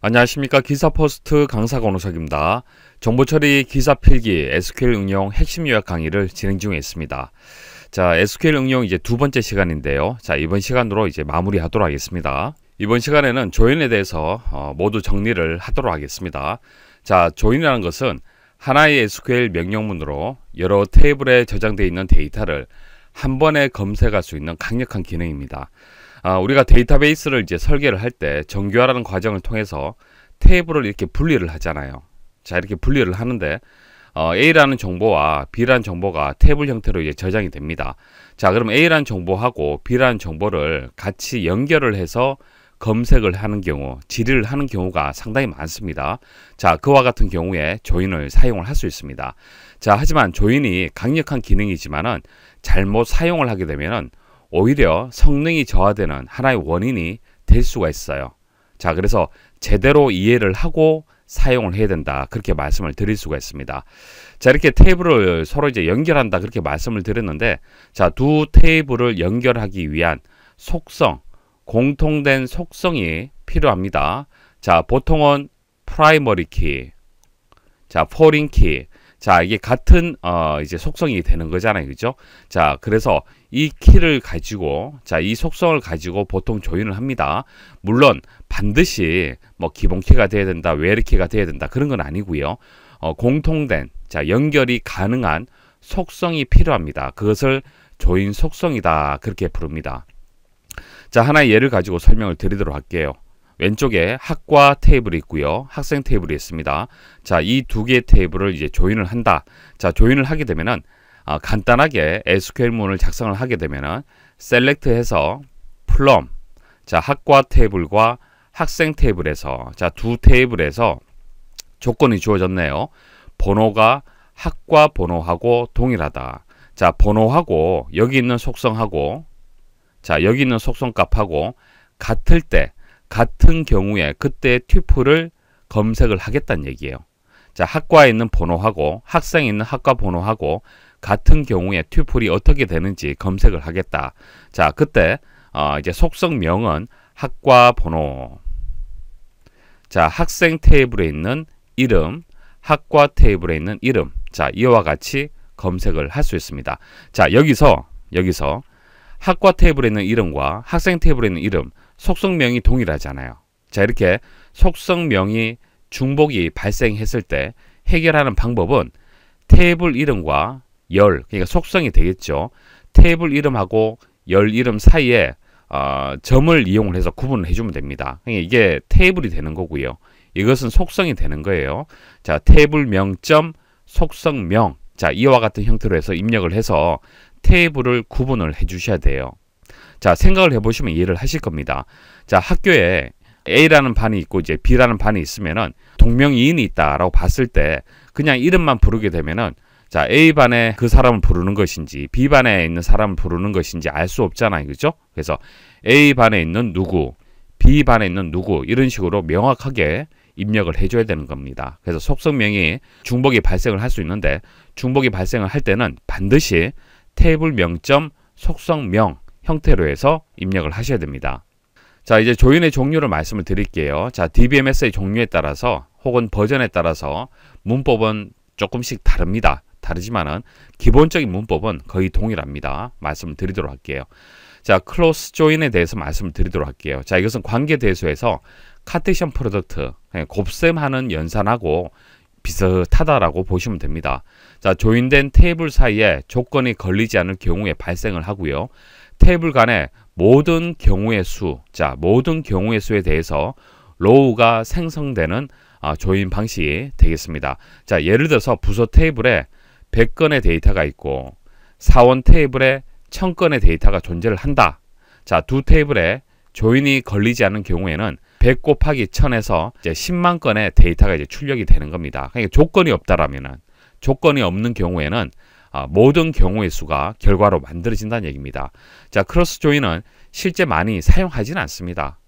안녕하십니까 기사포스트 강사 권호석입니다. 정보처리 기사필기 SQL 응용 핵심 요약 강의를 진행 중에 있습니다. 자 SQL 응용 이제 두 번째 시간인데요. 자 이번 시간으로 이제 마무리하도록 하겠습니다. 이번 시간에는 조인에 대해서 어, 모두 정리를 하도록 하겠습니다. 자 조인이라는 것은 하나의 SQL 명령문으로 여러 테이블에 저장되어 있는 데이터를 한 번에 검색할 수 있는 강력한 기능입니다. 아, 우리가 데이터베이스를 이제 설계를 할 때 정교화라는 과정을 통해서 테이블을 이렇게 분리를 하잖아요. 자 이렇게 분리를 하는데 어, A라는 정보와 B라는 정보가 테이블 형태로 이제 저장이 됩니다. 자 그럼 A라는 정보하고 B라는 정보를 같이 연결을 해서 검색을 하는 경우, 질의를 하는 경우가 상당히 많습니다. 자, 그와 같은 경우에 조인을 사용을 할 수 있습니다. 자, 하지만 조인이 강력한 기능이지만은 잘못 사용을 하게 되면은 오히려 성능이 저하되는 하나의 원인이 될 수가 있어요. 자, 그래서 제대로 이해를 하고 사용을 해야 된다. 그렇게 말씀을 드릴 수가 있습니다. 자, 이렇게 테이블을 서로 이제 연결한다. 그렇게 말씀을 드렸는데, 자, 두 테이블을 연결하기 위한 속성, 공통된 속성이 필요합니다. 자, 보통은 프라이머리 키, 자, 포링 키, 자, 이게 같은 어 이제 속성이 되는 거잖아요. 그죠? 자, 그래서 이 키를 가지고 자, 이 속성을 가지고 보통 조인을 합니다. 물론 반드시 뭐 기본 키가 돼야 된다. 외래 키가 돼야 된다. 그런 건 아니고요. 어 공통된 자, 연결이 가능한 속성이 필요합니다. 그것을 조인 속성이다. 그렇게 부릅니다. 자, 하나의 예를 가지고 설명을 드리도록 할게요. 왼쪽에 학과 테이블이 있고요. 학생 테이블이 있습니다. 자, 이 두 개의 테이블을 이제 조인을 한다. 자, 조인을 하게 되면은 아, 간단하게 SQL문을 작성을 하게 되면은 셀렉트해서 플럼 자, 학과 테이블과 학생 테이블에서 자, 두 테이블에서 조건이 주어졌네요. 번호가 학과 번호하고 동일하다. 자, 번호하고 여기 있는 속성하고 자, 여기 있는 속성 값하고 같을 때 같은 경우에 그때 튜플을 검색을 하겠다는 얘기예요. 자, 학과에 있는 번호하고 학생이 있는 학과 번호하고 같은 경우에 튜플이 어떻게 되는지 검색을 하겠다. 자, 그때 어, 이제 속성명은 학과 번호. 자, 학생 테이블에 있는 이름, 학과 테이블에 있는 이름. 자, 이와 같이 검색을 할 수 있습니다. 자, 여기서 여기서 학과 테이블에 있는 이름과 학생 테이블에 있는 이름 속성명이 동일하잖아요. 자, 이렇게 속성명이 중복이 발생했을 때 해결하는 방법은 테이블 이름과 열, 그러니까 속성이 되겠죠. 테이블 이름하고 열 이름 사이에 어, 점을 이용을 해서 구분을 해주면 됩니다. 그러니까 이게 테이블이 되는 거고요. 이것은 속성이 되는 거예요. 자, 테이블 명점 속성명. 자, 이와 같은 형태로 해서 입력을 해서 테이블을 구분을 해 주셔야 돼요. 자, 생각을 해보시면 이해를 하실 겁니다. 자, 학교에 A라는 반이 있고 이제 B라는 반이 있으면은 동명이인이 있다라고 봤을 때 그냥 이름만 부르게 되면은 자 A 반에 그 사람을 부르는 것인지 B 반에 있는 사람을 부르는 것인지 알 수 없잖아요, 그죠? 그래서 A 반에 있는 누구, B 반에 있는 누구 이런 식으로 명확하게 입력을 해줘야 되는 겁니다. 그래서 속성명이 중복이 발생을 할 수 있는데 중복이 발생을 할 때는 반드시 테이블 명점 속성명 형태로 해서 입력을 하셔야 됩니다. 자 이제 조인의 종류를 말씀을 드릴게요. 자 DBMS의 종류에 따라서 혹은 버전에 따라서 문법은 조금씩 다릅니다. 다르지만은 기본적인 문법은 거의 동일합니다. 말씀을 드리도록 할게요. 자, 클로스 조인에 대해서 말씀을 드리도록 할게요. 자, 이것은 관계 대수에서 카테시안 프로덕트, 예, 곱셈하는 연산하고 비슷하다라고 보시면 됩니다. 자, 조인된 테이블 사이에 조건이 걸리지 않을 경우에 발생을 하고요. 테이블 간의 모든 경우의 수, 자 모든 경우의 수에 대해서 로우가 생성되는 아, 조인 방식이 되겠습니다. 자 예를 들어서 부서 테이블에 100건의 데이터가 있고 사원 테이블에 1000건의 데이터가 존재를 한다. 자 두 테이블에 조인이 걸리지 않은 경우에는 100 곱하기 1000에서 이제 10만 건의 데이터가 이제 출력이 되는 겁니다. 그러니까 조건이 없다라면은 조건이 없는 경우에는 아, 모든 경우의 수가 결과로 만들어진다는 얘기입니다. 자, 크로스 조인은 실제 많이 사용하지는 않습니다.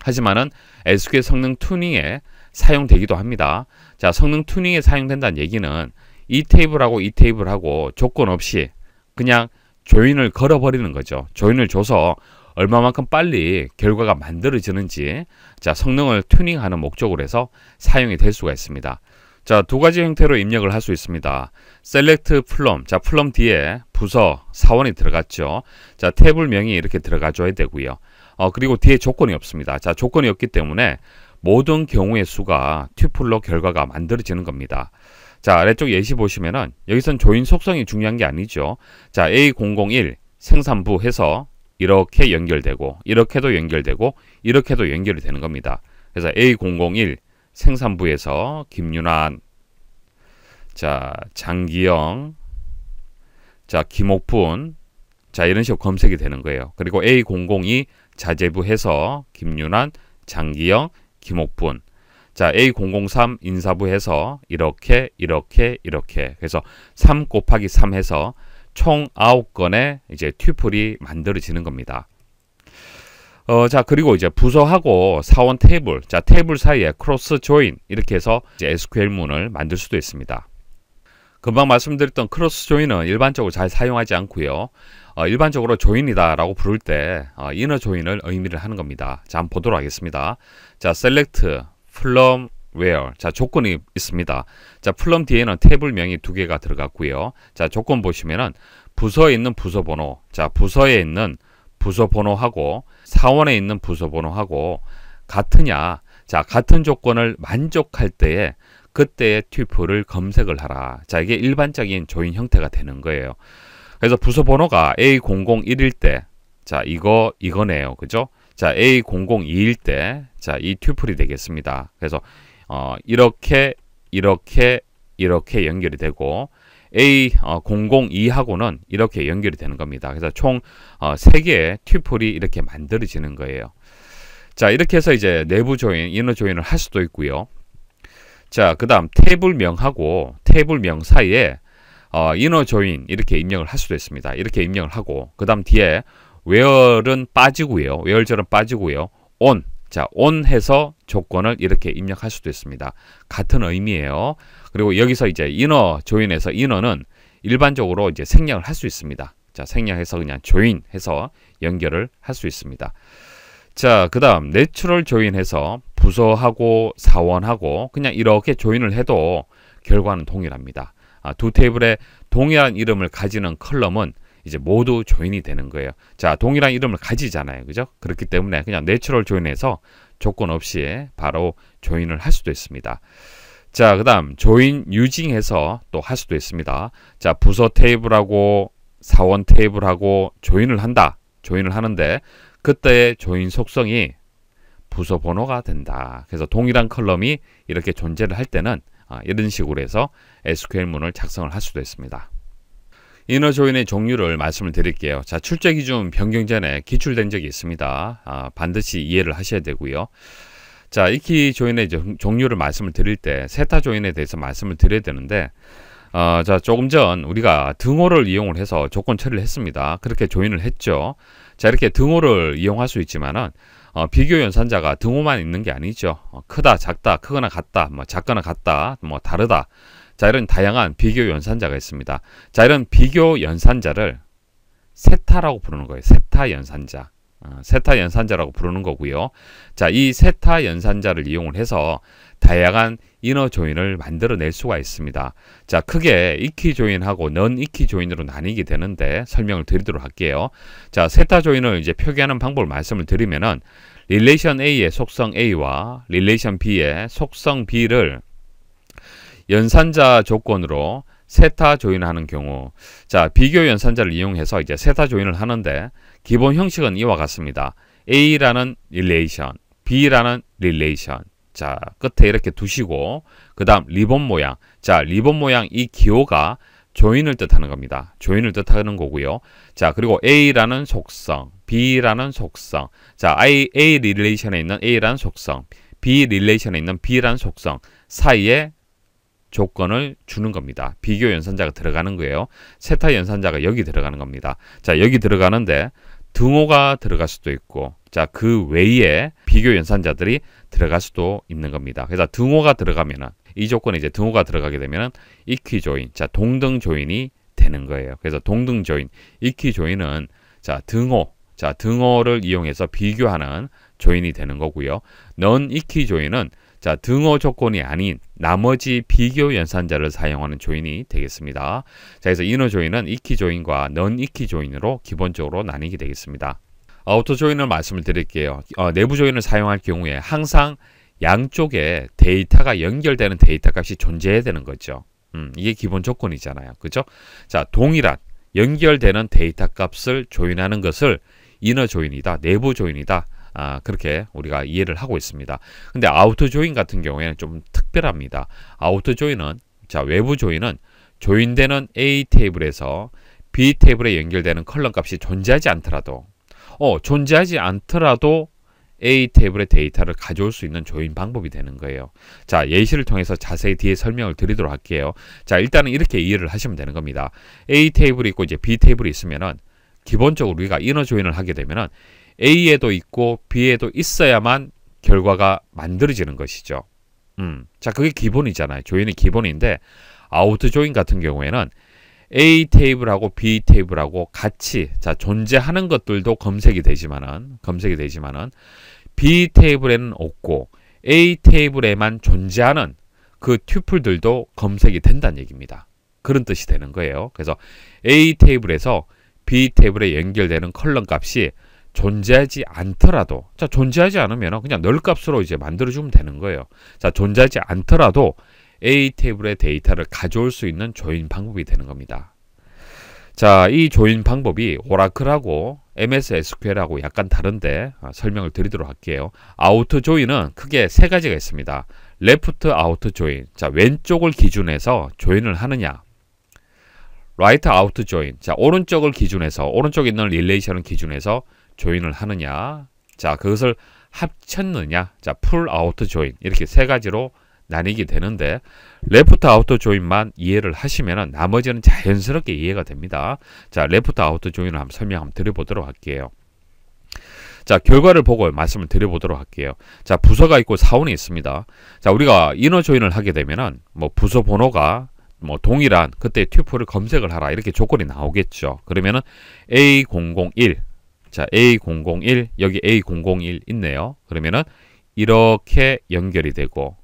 하지만은 SQL 성능 튜닝에 사용되기도 합니다. 자, 성능 튜닝에 사용된다는 얘기는 이 테이블하고 이 테이블하고 조건 없이 그냥 조인을 걸어버리는 거죠. 조인을 줘서 얼마만큼 빨리 결과가 만들어지는지 자 성능을 튜닝하는 목적으로 해서 사용이 될 수가 있습니다. 자, 두 가지 형태로 입력을 할 수 있습니다. select plum. 자, plum 뒤에 부서, 사원이 들어갔죠. 자, 테이블 명이 이렇게 들어가줘야 되고요. 어, 그리고 뒤에 조건이 없습니다. 자, 조건이 없기 때문에 모든 경우의 수가 튜플로 결과가 만들어지는 겁니다. 자, 아래쪽 예시 보시면은 여기선 조인 속성이 중요한 게 아니죠. 자, A001 생산부 해서 이렇게 연결되고 이렇게도 연결되고 이렇게도 연결이 되는 겁니다. 그래서 A001 생산부에서 김윤환, 자 장기영, 자 김옥분, 자 이런 식으로 검색이 되는 거예요. 그리고 A00이 자재부해서 김윤환, 장기영, 김옥분, 자 A003 인사부해서 이렇게 이렇게 이렇게 그래서 3 곱하기 3 해서 총 9건의 이제 튜플이 만들어지는 겁니다. 어, 자, 그리고 이제 부서하고 사원 테이블, 자, 테이블 사이에 크로스 조인 이렇게 해서 SQL 문을 만들 수도 있습니다. 금방 말씀드렸던 크로스 조인은 일반적으로 잘 사용하지 않고요. 어, 일반적으로 조인이다라고 부를 때 어, 이너 조인을 의미를 하는 겁니다. 자, 한번 보도록 하겠습니다. 자, select from where 자 조건이 있습니다. 자 플럼 뒤에는 테이블명이 두 개가 들어갔고요. 자 조건 보시면은 부서에 있는 부서 번호, 자 부서에 있는 부서 번호하고 사원에 있는 부서 번호하고 같으냐 자 같은 조건을 만족할 때에 그때의 튜플을 검색을 하라 자 이게 일반적인 조인 형태가 되는 거예요 그래서 부서 번호가 A001일 때자 이거 이거네요 그죠 자 A002일 때자이 튜플이 되겠습니다 그래서 어 이렇게 이렇게 이렇게 연결이 되고 A002하고는 이렇게 연결이 되는 겁니다. 그래서 총 3개의 어, 튜플이 이렇게 만들어지는 거예요. 자 이렇게 해서 이제 내부 조인, 이너 조인을 할 수도 있고요. 자그 다음 테이블명하고 테이블명 사이에 어, 이너 조인 이렇게 입력을 할 수도 있습니다. 이렇게 입력을 하고 그 다음 뒤에 웨얼은 빠지고요. 웨얼절은 빠지고요. 온, 자, 온 해서 조건을 이렇게 입력할 수도 있습니다. 같은 의미예요. 그리고 여기서 이제 인어 조인해서 인어는 일반적으로 이제 생략을 할 수 있습니다. 자, 생략해서 그냥 조인해서 연결을 할 수 있습니다. 자, 그 다음 내추럴 조인해서 부서하고 사원하고 그냥 이렇게 조인을 해도 결과는 동일합니다. 아, 두 테이블에 동일한 이름을 가지는 컬럼은 이제 모두 조인이 되는 거예요. 자, 동일한 이름을 가지잖아요. 그죠? 그렇기 때문에 그냥 내추럴 조인해서 조건 없이 바로 조인을 할 수도 있습니다. 자, 그 다음 조인 유징해서 또 할 수도 있습니다. 자, 부서 테이블하고 사원 테이블하고 조인을 한다. 조인을 하는데 그때의 조인 속성이 부서 번호가 된다. 그래서 동일한 컬럼이 이렇게 존재를 할 때는 아, 이런 식으로 해서 SQL문을 작성을 할 수도 있습니다. 이너 조인의 종류를 말씀을 드릴게요. 자, 출제 기준 변경 전에 기출된 적이 있습니다. 아, 반드시 이해를 하셔야 되고요. 자, 익히 조인의 음, 종류를 말씀을 드릴 때 세타 조인에 대해서 말씀을 드려야 되는데 어, 자, 조금 전 우리가 등호를 이용을 해서 조건 처리를 했습니다. 그렇게 조인을 했죠. 자, 이렇게 등호를 이용할 수 있지만은 어, 비교 연산자가 등호만 있는 게 아니죠. 어, 크다, 작다, 크거나 같다, 뭐 작거나 같다, 뭐 다르다. 자, 이런 다양한 비교 연산자가 있습니다. 자, 이런 비교 연산자를 세타라고 부르는 거예요. 세타 연산자. 어, 세타 연산자라고 부르는 거고요. 자, 이 세타 연산자를 이용을 해서 다양한 이너 조인을 만들어낼 수가 있습니다. 자, 크게 이키 조인하고 넌 이키 조인으로 나뉘게 되는데 설명을 드리도록 할게요. 자, 세타 조인을 이제 표기하는 방법을 말씀을 드리면은 릴레이션 A의 속성 A와 릴레이션 B의 속성 B를 연산자 조건으로 세타 조인하는 경우 자 비교 연산자를 이용해서 이제 세타 조인을 하는데 기본 형식은 이와 같습니다. A라는 릴레이션, B라는 릴레이션 자 끝에 이렇게 두시고 그 다음 리본 모양 자 리본 모양 이 기호가 조인을 뜻하는 겁니다. 조인을 뜻하는 거고요. 자 그리고 A라는 속성, B라는 속성 자 I, A 릴레이션에 있는 A라는 속성 B 릴레이션에 있는 B라는 속성 사이에 조건을 주는 겁니다. 비교 연산자가 들어가는 거예요. 세타 연산자가 여기 들어가는 겁니다. 자, 여기 들어가는데 등호가 들어갈 수도 있고 자, 그 외에 비교 연산자들이 들어갈 수도 있는 겁니다. 그래서 등호가 들어가면은 이 조건에 이제 등호가 들어가게 되면은 이퀴 조인, 자, 동등 조인이 되는 거예요. 그래서 동등 조인, 이퀴 조인은 자, 등호, 자, 등호를 이용해서 비교하는 조인이 되는 거고요. 넌 이키 조인은 자, 등호 조건이 아닌 나머지 비교 연산자를 사용하는 조인이 되겠습니다. 자, 그래서 인어 조인은 익히 조인과 넌 익히 조인으로 기본적으로 나뉘게 되겠습니다. 아우터 조인을 말씀을 드릴게요. 어, 내부 조인을 사용할 경우에 항상 양쪽에 데이터가 연결되는 데이터 값이 존재해야 되는 거죠. 음, 이게 기본 조건이잖아요. 그죠? 자, 동일한 연결되는 데이터 값을 조인하는 것을 인어 조인이다, 내부 조인이다 아, 그렇게 우리가 이해를 하고 있습니다. 근데 아우터 조인 같은 경우에는 좀 특별합니다. 아우터 조인은 자 외부 조인은 조인되는 A 테이블에서 B 테이블에 연결되는 컬럼 값이 존재하지 않더라도 어 존재하지 않더라도 A 테이블의 데이터를 가져올 수 있는 조인 방법이 되는 거예요. 자, 예시를 통해서 자세히 뒤에 설명을 드리도록 할게요. 자, 일단은 이렇게 이해를 하시면 되는 겁니다. A 테이블이 있고 이제 B 테이블이 있으면은 기본적으로 우리가 이너 조인을 하게 되면은 A에도 있고 B에도 있어야만 결과가 만들어지는 것이죠. 음. 자, 그게 기본이잖아요. 조인의 기본인데 아우트 조인 같은 경우에는 A 테이블하고 B 테이블하고 같이 자, 존재하는 것들도 검색이 되지만은 검색이 되지만은 B 테이블에는 없고 A 테이블에만 존재하는 그 튜플들도 검색이 된다는 얘기입니다. 그런 뜻이 되는 거예요. 그래서 A 테이블에서 B 테이블에 연결되는 컬럼 값이 존재하지 않더라도 자 존재하지 않으면 그냥 널값으로 이제 만들어주면 되는 거예요. 자 존재하지 않더라도 A 테이블의 데이터를 가져올 수 있는 조인 방법이 되는 겁니다. 자, 이 조인 방법이 오라클하고 MS SQL하고 약간 다른데 아, 설명을 드리도록 할게요. 아우트 조인은 크게 세 가지가 있습니다. 레프트 아우트 조인, 자 왼쪽을 기준해서 조인을 하느냐. 라이트 아우트 조인, 자 오른쪽을 기준해서 오른쪽에 있는 릴레이션을 기준해서 조인을 하느냐, 자 그것을 합쳤느냐, 자 풀 아우트 조인 이렇게 세 가지로 나뉘게 되는데 레프트 아우터 조인만 이해를 하시면 나머지는 자연스럽게 이해가 됩니다. 자, 레프트 아우터 조인을 한번 설명 한번 드려보도록 할게요. 자, 결과를 보고 말씀을 드려보도록 할게요. 자, 부서가 있고 사원이 있습니다. 자, 우리가 인어 조인을 하게 되면은 뭐 부서 번호가 뭐 동일한 그때 튜플을 검색을 하라 이렇게 조건이 나오겠죠. 그러면은 A001 자, A001 여기 A001 있네요. 그러면은 이렇게 연결이 되고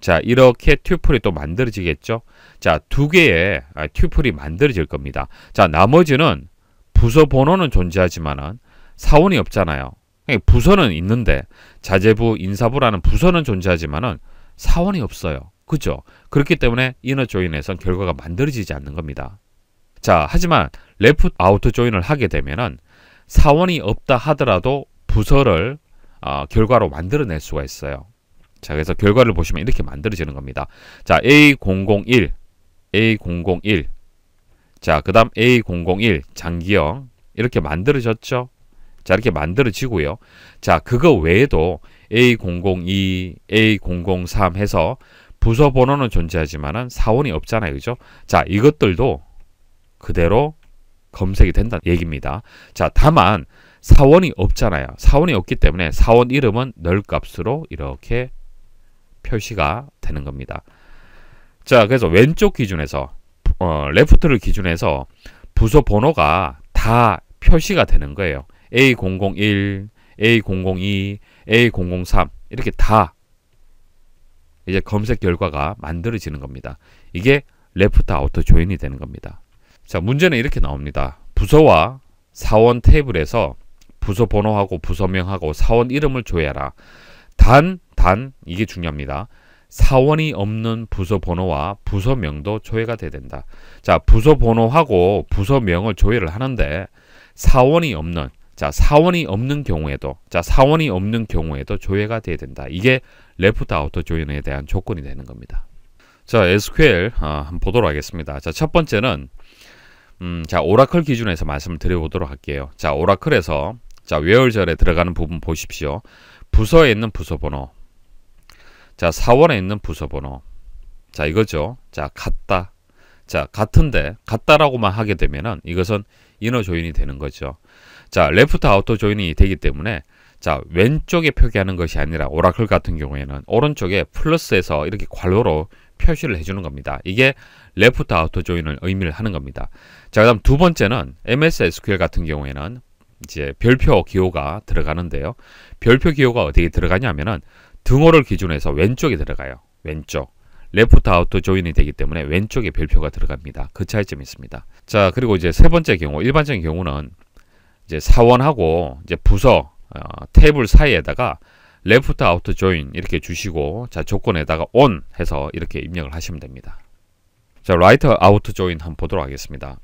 자, 이렇게 튜플이 또 만들어지겠죠? 자, 두 개의 아, 튜플이 만들어질 겁니다. 자, 나머지는 부서 번호는 존재하지만은 사원이 없잖아요. 예, 부서는 있는데 자재부, 인사부라는 부서는 존재하지만은 사원이 없어요. 그죠? 그렇기 때문에 이너 조인에선 결과가 만들어지지 않는 겁니다. 자, 하지만 레프트 아우터 조인을 하게 되면은 사원이 없다 하더라도 부서를 어, 결과로 만들어낼 수가 있어요. 자, 그래서 결과를 보시면 이렇게 만들어지는 겁니다. 자, A001, A001. 자, 그 다음 A001, 장기형. 이렇게 만들어졌죠? 자, 이렇게 만들어지고요. 자, 그거 외에도 A002, A003 해서 부서 번호는 존재하지만 사원이 없잖아요. 그죠? 자, 이것들도 그대로 검색이 된다는 얘기입니다. 자, 다만 사원이 없잖아요. 사원이 없기 때문에 사원 이름은 널값으로 이렇게 표시가 되는 겁니다. 자, 그래서 왼쪽 기준에서 어, 레프트를 기준해서 부서 번호가 다 표시가 되는 거예요. A001, A002, A003 이렇게 다 이제 검색 결과가 만들어지는 겁니다. 이게 레프트 아우터 조인이 되는 겁니다. 자, 문제는 이렇게 나옵니다. 부서와 사원 테이블에서 부서 번호하고 부서명하고 사원 이름을 조회하라. 단, 단, 이게 중요합니다. 사원이 없는 부서 번호와 부서 명도 조회가 돼야 된다. 자, 부서 번호하고 부서 명을 조회를 하는데 사원이 없는 자, 사원이 없는 경우에도 자, 사원이 없는 경우에도 조회가 돼야 된다. 이게 레프트 아우터 조인에 대한 조건이 되는 겁니다. 자, SQL 아, 한번 보도록 하겠습니다. 자, 첫 번째는 음, 자 오라클 기준에서 말씀을 드려보도록 할게요. 자 오라클에서 자 외월절에 들어가는 부분 보십시오. 부서에 있는 부서 번호. 자 사원에 있는 부서 번호. 자 이거죠. 자 같다. 자 같은데 같다라고만 하게 되면은 이것은 이너 조인이 되는 거죠. 자 레프트 아우터 조인이 되기 때문에 자 왼쪽에 표기하는 것이 아니라 오라클 같은 경우에는 오른쪽에 플러스에서 이렇게 괄호로 표시를 해주는 겁니다. 이게 레프트 아우터 조인을 의미를 하는 겁니다. 자, 그 다음 두 번째는 MS SQL 같은 경우에는 이제 별표 기호가 들어가는데요. 별표 기호가 어디에 들어가냐면은 등호를 기준해서 왼쪽에 들어가요. 왼쪽. 레프트 아우터 조인이 되기 때문에 왼쪽에 별표가 들어갑니다. 그 차이점이 있습니다. 자, 그리고 이제 세 번째 경우, 일반적인 경우는 이제 사원하고 이제 부서, 어, 테이블 사이에다가 left out join 이렇게 주시고 자 조건에다가 on 해서 이렇게 입력을 하시면 됩니다. 자 right out join 한번 보도록 하겠습니다.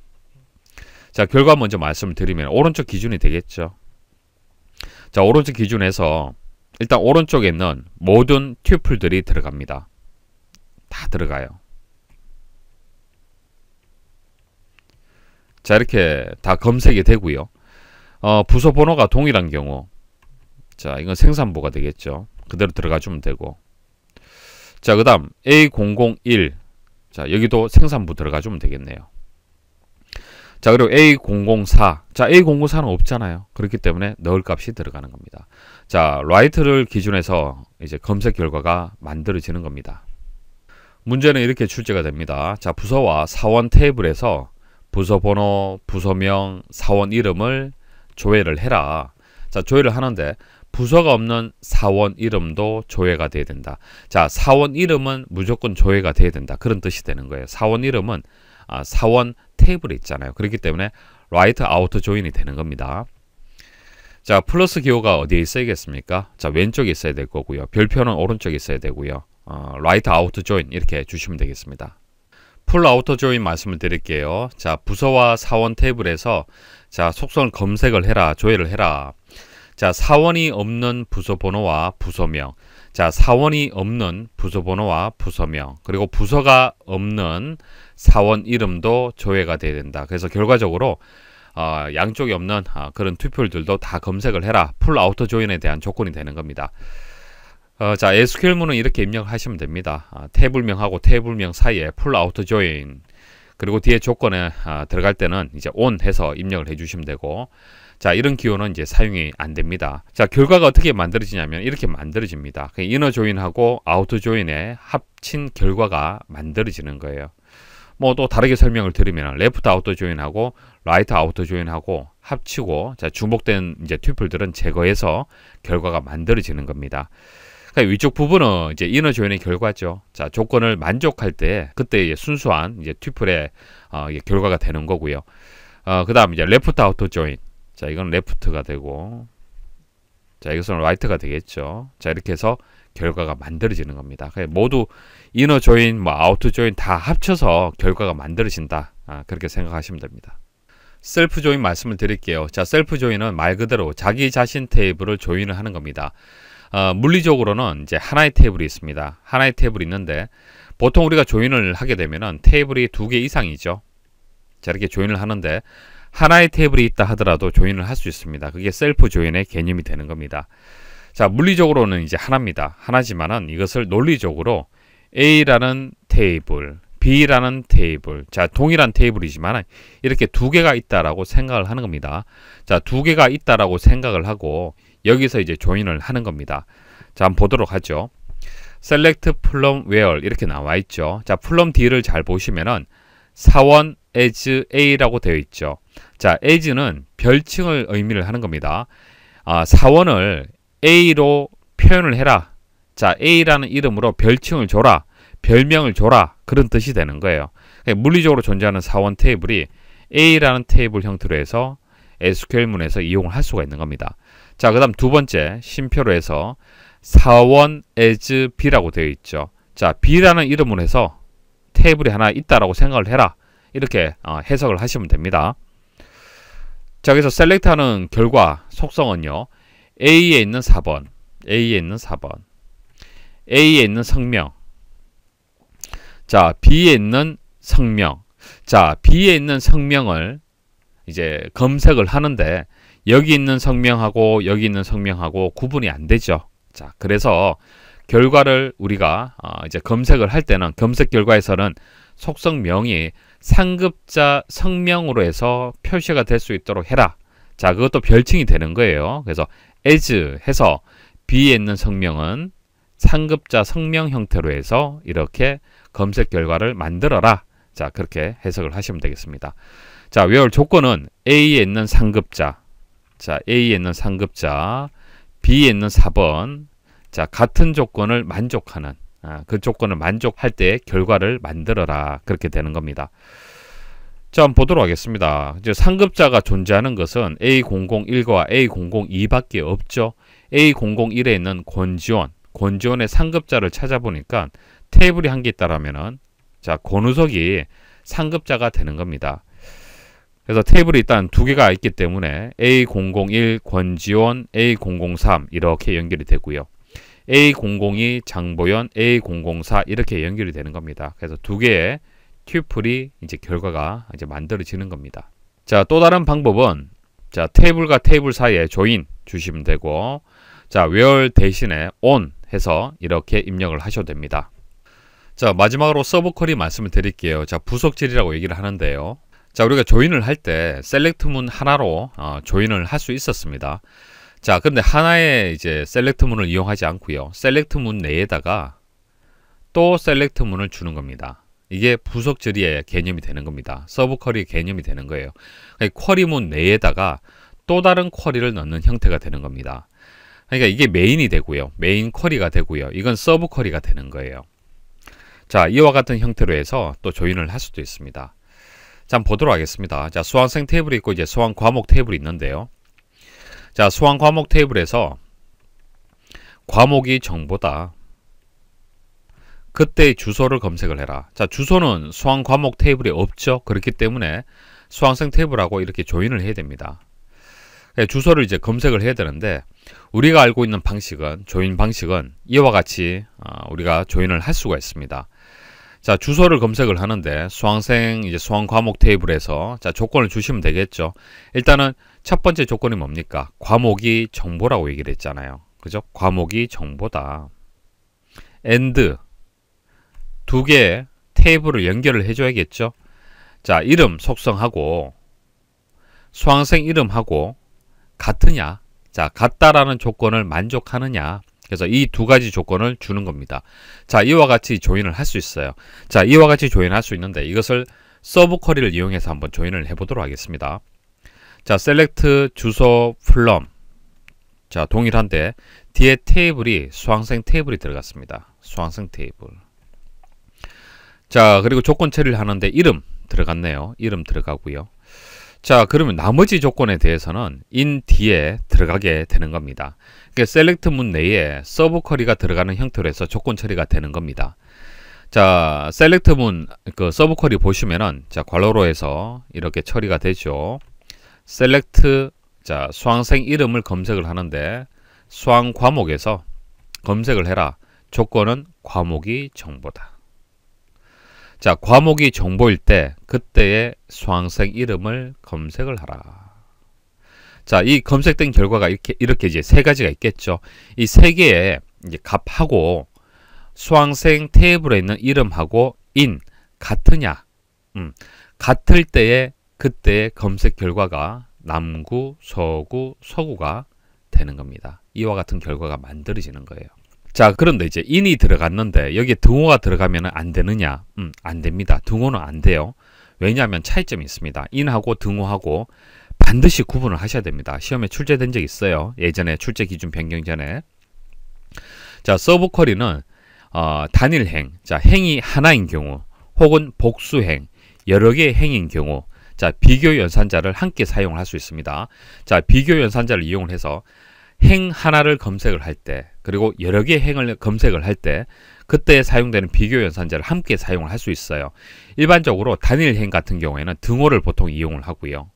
자 결과 먼저 말씀을 드리면 오른쪽 기준이 되겠죠. 자 오른쪽 기준에서 일단 오른쪽에 있는 모든 튜플들이 들어갑니다. 다 들어가요. 자 이렇게 다 검색이 되고요. 어, 부서 번호가 동일한 경우 자, 이건 생산부가 되겠죠. 그대로 들어가 주면 되고. 자, 그 다음 A001. 자, 여기도 생산부 들어가 주면 되겠네요. 자, 그리고 A004. 자, A004는 없잖아요. 그렇기 때문에 넣을 값이 들어가는 겁니다. 자, 라이트를 기준해서 이제 검색 결과가 만들어지는 겁니다. 문제는 이렇게 출제가 됩니다. 자, 부서와 사원 테이블에서 부서 번호, 부서명, 사원 이름을 조회를 해라. 자, 조회를 하는데 부서가 없는 사원 이름도 조회가 돼야 된다. 자, 사원 이름은 무조건 조회가 돼야 된다. 그런 뜻이 되는 거예요. 사원 이름은 아, 사원 테이블이 있잖아요. 그렇기 때문에 라이트 아우터 조인이 되는 겁니다. 자, 플러스 기호가 어디에 있어야겠습니까? 자, 왼쪽에 있어야 될 거고요. 별표는 오른쪽에 있어야 되고요. 라이트 아우터 조인 이렇게 주시면 되겠습니다. 풀 아우터 조인 말씀을 드릴게요. 자, 부서와 사원 테이블에서 자, 속성을 검색을 해라, 조회를 해라. 자, 사원이 없는 부서 번호와 부서명. 자, 사원이 없는 부서 번호와 부서명. 그리고 부서가 없는 사원 이름도 조회가 돼야 된다. 그래서 결과적으로 어, 양쪽이 없는 어, 그런 투표들도 다 검색을 해라. 풀 아우터 조인에 대한 조건이 되는 겁니다. 어, 자, SQL문은 이렇게 입력하시면 됩니다. 아, 테이블명하고 테이블명 사이에 풀 아우터 조인 그리고 뒤에 조건에 아, 들어갈 때는 이제 on 해서 입력을 해주시면 되고 자, 이런 기호는 이제 사용이 안 됩니다. 자, 결과가 어떻게 만들어지냐면 이렇게 만들어집니다. 이너 조인하고 아우터 조인의 합친 결과가 만들어지는 거예요. 뭐 또 다르게 설명을 드리면 레프트 아우터 조인하고 라이트 아우터 조인하고 합치고 자, 주목된 이제 튜플들은 제거해서 결과가 만들어지는 겁니다. 그 위쪽 부분은 이제 이너 조인의 결과죠. 자, 조건을 만족할 때 그때 이제 순수한 이제 튜플의 어, 결과가 되는 거고요. 어, 그다음 이제 레프트 아우터 조인 자, 이건 레프트가 되고 자, 이것은 라이트가 되겠죠. 자, 이렇게 해서 결과가 만들어지는 겁니다. 모두 이너 조인, 뭐 아우트 조인 다 합쳐서 결과가 만들어진다. 아, 그렇게 생각하시면 됩니다. 셀프 조인 말씀을 드릴게요. 자, 셀프 조인은 말 그대로 자기 자신 테이블을 조인을 하는 겁니다. 어, 물리적으로는 이제 하나의 테이블이 있습니다. 하나의 테이블이 있는데 보통 우리가 조인을 하게 되면은 테이블이 두 개 이상이죠. 자, 이렇게 조인을 하는데 하나의 테이블이 있다 하더라도 조인을 할 수 있습니다. 그게 셀프 조인의 개념이 되는 겁니다. 자, 물리적으로는 이제 하나입니다. 하나지만은 이것을 논리적으로 A라는 테이블, B라는 테이블, 자, 동일한 테이블이지만 이렇게 두 개가 있다라고 생각을 하는 겁니다. 자, 두 개가 있다라고 생각을 하고 여기서 이제 조인을 하는 겁니다. 자, 한번 보도록 하죠. select from where 이렇게 나와 있죠. 자, from d를 잘 보시면은 사원 as a라고 되어 있죠. 자, 에이즈는 별칭을 의미를 하는 겁니다. 아, 사원을 A로 표현을 해라. 자, A라는 이름으로 별칭을 줘라. 별명을 줘라. 그런 뜻이 되는 거예요. 그러니까 물리적으로 존재하는 사원 테이블이 A라는 테이블 형태로 해서 SQL문에서 이용을 할 수가 있는 겁니다. 자, 그 다음 두 번째, 심표로 해서 사원 as B라고 되어 있죠. 자, B라는 이름으로 해서 테이블이 하나 있다라고 생각을 해라. 이렇게 어, 해석을 하시면 됩니다. 자, 그래서 셀렉트하는 결과 속성은요. A에 있는 4번, A에 있는 4번, A에 있는 성명, 자, B에 있는 성명, 자, B에 있는 성명을 이제 검색을 하는데 여기 있는 성명하고 여기 있는 성명하고 구분이 안 되죠. 자, 그래서 결과를 우리가 어, 이제 검색을 할 때는 검색 결과에서는 속성명이 상급자 성명으로 해서 표시가 될 수 있도록 해라. 자, 그것도 별칭이 되는 거예요. 그래서 as 해서 B에 있는 성명은 상급자 성명 형태로 해서 이렇게 검색 결과를 만들어라. 자, 그렇게 해석을 하시면 되겠습니다. 자, 외울 조건은 A에 있는 상급자. 자, A에 있는 상급자. B에 있는 4번. 자, 같은 조건을 만족하는 아, 그 조건을 만족할 때 결과를 만들어라 그렇게 되는 겁니다. 자, 한번 보도록 하겠습니다. 이제 상급자가 존재하는 것은 A001과 A002밖에 없죠. A001에 있는 권지원, 권지원의 상급자를 찾아보니까 테이블이 한 개있다라면 자, 권우석이 상급자가 되는 겁니다. 그래서 테이블이 일단 두 개가 있기 때문에 A001 권지원, A003 이렇게 연결이 되고요. A002 장보연, A004 이렇게 연결이 되는 겁니다. 그래서 두 개의 튜플이 이제 결과가 이제 만들어지는 겁니다. 자, 또 다른 방법은 자, 테이블과 테이블 사이에 조인 주시면 되고 자, 웨얼 대신에 온 해서 이렇게 입력을 하셔도 됩니다. 자, 마지막으로 서브 쿼리 말씀을 드릴게요. 자, 부속질이라고 얘기를 하는데요. 자, 우리가 조인을 할 때 셀렉트문 하나로 어, 조인을 할 수 있었습니다. 자, 그런데 하나의 이제 셀렉트 문을 이용하지 않고요. 셀렉트 문 내에다가 또 셀렉트 문을 주는 겁니다. 이게 부속 처리의 개념이 되는 겁니다. 서브 쿼리 개념이 되는 거예요. 그러니까 쿼리 문 내에다가 또 다른 쿼리를 넣는 형태가 되는 겁니다. 그러니까 이게 메인이 되고요. 메인 쿼리가 되고요. 이건 서브 쿼리가 되는 거예요. 자, 이와 같은 형태로 해서 또 조인을 할 수도 있습니다. 자, 보도록 하겠습니다. 자, 수강생 테이블이 있고 이제 수강 과목 테이블이 있는데요. 자, 수환 과목 테이블에서 과목이 정보다. 그때의 주소를 검색을 해라. 자, 주소는 수강 과목 테이블에 없죠. 그렇기 때문에 수강생 테이블하고 이렇게 조인을 해야 됩니다. 예, 주소를 이제 검색을 해야 되는데 우리가 알고 있는 방식은 조인 방식은 이와 같이 어, 우리가 조인을 할 수가 있습니다. 자, 주소를 검색을 하는데 수강생 이제 수강 과목 테이블에서 자, 조건을 주시면 되겠죠. 일단은 첫 번째 조건이 뭡니까? 과목이 정보라고 얘기를 했잖아요. 그죠? 과목이 정보다. and 두 개의 테이블을 연결을 해줘야겠죠? 자, 이름 속성하고 수강생 이름하고 같으냐? 자, 같다라는 조건을 만족하느냐? 그래서 이 두 가지 조건을 주는 겁니다. 자, 이와 같이 조인을 할 수 있어요. 자, 이와 같이 조인할 수 있는데 이것을 서브 쿼리를 이용해서 한번 조인을 해보도록 하겠습니다. 자, 셀렉트 주소 플럼. 자, 동일한데 뒤에 테이블이 수강생 테이블이 들어갔습니다. 수강생 테이블. 자, 그리고 조건 처리를 하는데 이름 들어갔네요. 이름 들어가고요. 자, 그러면 나머지 조건에 대해서는 인 뒤에 들어가게 되는 겁니다. 그러니까 셀렉트 문 내에 서브 커리가 들어가는 형태로 해서 조건 처리가 되는 겁니다. 자, 셀렉트 문 그 서브 커리 보시면은 자, 괄호로 해서 이렇게 처리가 되죠. 셀렉트 자 수강생 이름을 검색을 하는데 수강 과목에서 검색을 해라. 조건은 과목이 정보다. 자 과목이 정보일 때 그때의 수강생 이름을 검색을 하라. 자, 이 검색된 결과가 이렇게 이렇게 이제 세 가지가 있겠죠. 이 세 개의 이제 값하고 수강생 테이블에 있는 이름하고 인 같으냐? 음. 같을 때에 그때 검색 결과가 남구, 서구, 서구가 되는 겁니다. 이와 같은 결과가 만들어지는 거예요. 자 그런데 이제 인이 들어갔는데 여기에 등호가 들어가면 안 되느냐? 음, 안 됩니다. 등호는 안 돼요. 왜냐하면 차이점이 있습니다. 인하고 등호하고 반드시 구분을 하셔야 됩니다. 시험에 출제된 적 있어요. 예전에 출제 기준 변경 전에. 자, 서브 쿼리는 어, 단일 행, 자, 행이 하나인 경우 혹은 복수행, 여러 개의 행인 경우 자, 비교 연산자를 함께 사용할 수 있습니다. 자, 비교 연산자를 이용을 해서 행 하나를 검색을 할 때, 그리고 여러 개의 행을 검색을 할 때, 그때 사용되는 비교 연산자를 함께 사용을 할 수 있어요. 일반적으로 단일 행 같은 경우에는 등호를 보통 이용을 하고요.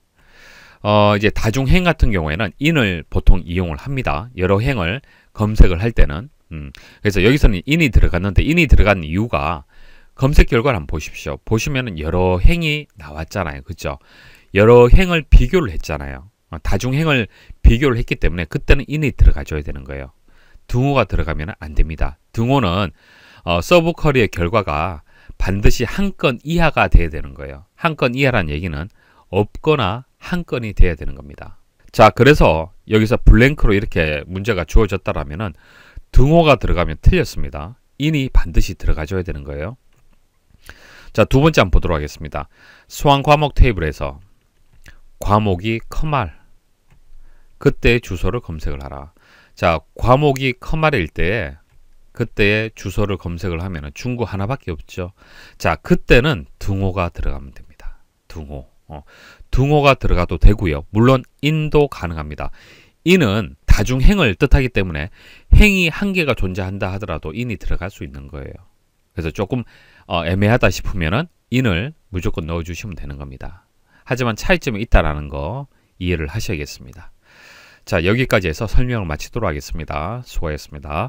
어, 이제 다중행 같은 경우에는 인을 보통 이용을 합니다. 여러 행을 검색을 할 때는. 음, 그래서 여기서는 인이 들어갔는데 인이 들어간 이유가 검색 결과를 한번 보십시오. 보시면은 여러 행이 나왔잖아요. 그죠? 여러 행을 비교를 했잖아요. 어, 다중행을 비교를 했기 때문에 그때는 인이 들어가줘야 되는 거예요. 등호가 들어가면 안 됩니다. 등호는 어, 서브 커리의 결과가 반드시 한 건 이하가 돼야 되는 거예요. 한 건 이하란 얘기는 없거나 한 건이 돼야 되는 겁니다. 자, 그래서 여기서 블랭크로 이렇게 문제가 주어졌다라면은 등호가 들어가면 틀렸습니다. 인이 반드시 들어가줘야 되는 거예요. 자, 두 번째 한번 보도록 하겠습니다. 수환 과목 테이블에서 과목이 커말 그때 주소를 검색을 하라. 자, 과목이 커말일 때 그때의 주소를 검색을 하면 중구 하나밖에 없죠. 자, 그때는 등호가 들어가면 됩니다. 등호. 어, 등호가 들어가도 되고요. 물론 인도 가능합니다. 인은 다중행을 뜻하기 때문에 행이 한 개가 존재한다 하더라도 인이 들어갈 수 있는 거예요. 그래서 조금 어, 애매하다 싶으면은 i 을 무조건 넣어주시면 되는 겁니다. 하지만 차이점이 있다라는 거 이해를 하셔야겠습니다. 자 여기까지 해서 설명을 마치도록 하겠습니다. 수고하셨습니다.